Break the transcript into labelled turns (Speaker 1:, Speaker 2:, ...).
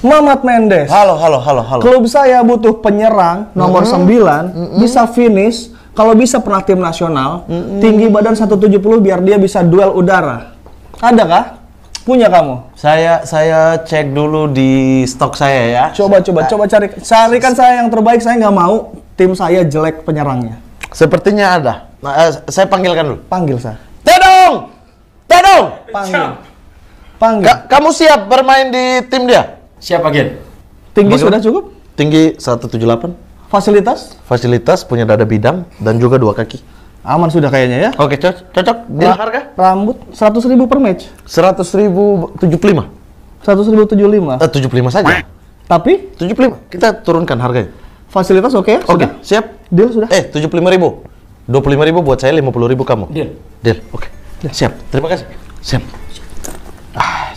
Speaker 1: Mamat Mendes. Halo,
Speaker 2: halo, halo, halo. Klub
Speaker 1: saya butuh penyerang nomor mm -hmm. 9 mm -hmm. bisa finish, kalau bisa pernah tim nasional, mm -hmm. tinggi badan 170 biar dia bisa duel udara. Ada kah? Punya kamu?
Speaker 2: Saya saya cek dulu di stok saya ya. Coba coba coba cari carikan saya yang terbaik. Saya nggak mau tim saya jelek penyerangnya. Sepertinya ada. Nah, eh, saya panggilkan dulu. Panggil saya.
Speaker 1: Tedong!
Speaker 2: Tedong! Panggil. Panggil. Ka kamu siap bermain di tim dia? Siapa gen? Tinggi Bagaimana? sudah cukup? Tinggi 178. Fasilitas? Fasilitas punya dada bidang dan juga dua kaki. Aman sudah kayaknya ya. Oke, cocok. cocok. Ya, Berapa harga? Rambut 100 ribu per match. 100 ribu 75. 100 ribu 75? Eh, 75 saja. Tapi? 75. Kita turunkan harganya. Fasilitas oke okay, ya? Oke, okay, siap. Deal sudah? Eh, 75 ribu. 25 ribu buat saya, 50 ribu kamu. Deal. Deal, oke. Okay. Siap.
Speaker 1: Terima kasih. Siap. Ah.